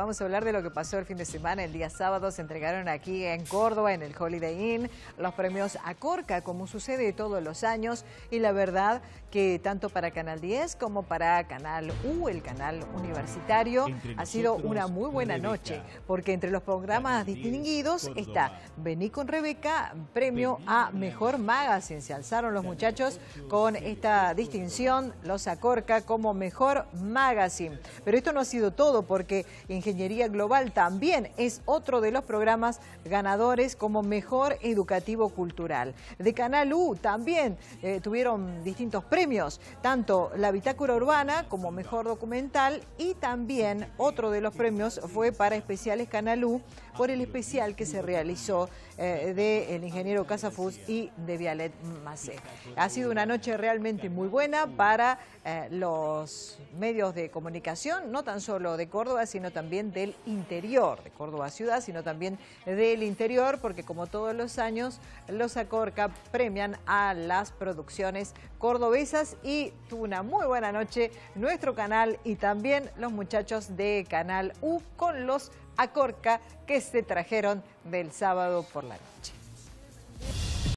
Vamos a hablar de lo que pasó el fin de semana. El día sábado se entregaron aquí en Córdoba, en el Holiday Inn, los premios Acorca, como sucede todos los años. Y la verdad que tanto para Canal 10 como para Canal U, el canal universitario, ha sido una muy buena noche, porque entre los programas distinguidos está Vení con Rebeca, premio a Mejor Magazine. Se alzaron los muchachos con esta distinción, los Acorca como Mejor Magazine. Pero esto no ha sido todo, porque en general... Ingeniería Global también es otro de los programas ganadores como Mejor Educativo Cultural. De Canal U también eh, tuvieron distintos premios, tanto la Bitácora Urbana como Mejor Documental y también otro de los premios fue para Especiales Canal U por el especial que se realizó eh, del ingeniero Casafus y de Vialet Macé. Ha sido una noche realmente muy buena para eh, los medios de comunicación, no tan solo de Córdoba, sino también del interior, de Córdoba Ciudad, sino también del interior, porque como todos los años, los Acorca premian a las producciones cordobesas y una muy buena noche nuestro canal y también los muchachos de Canal U con los Acorca que se trajeron del sábado por la noche.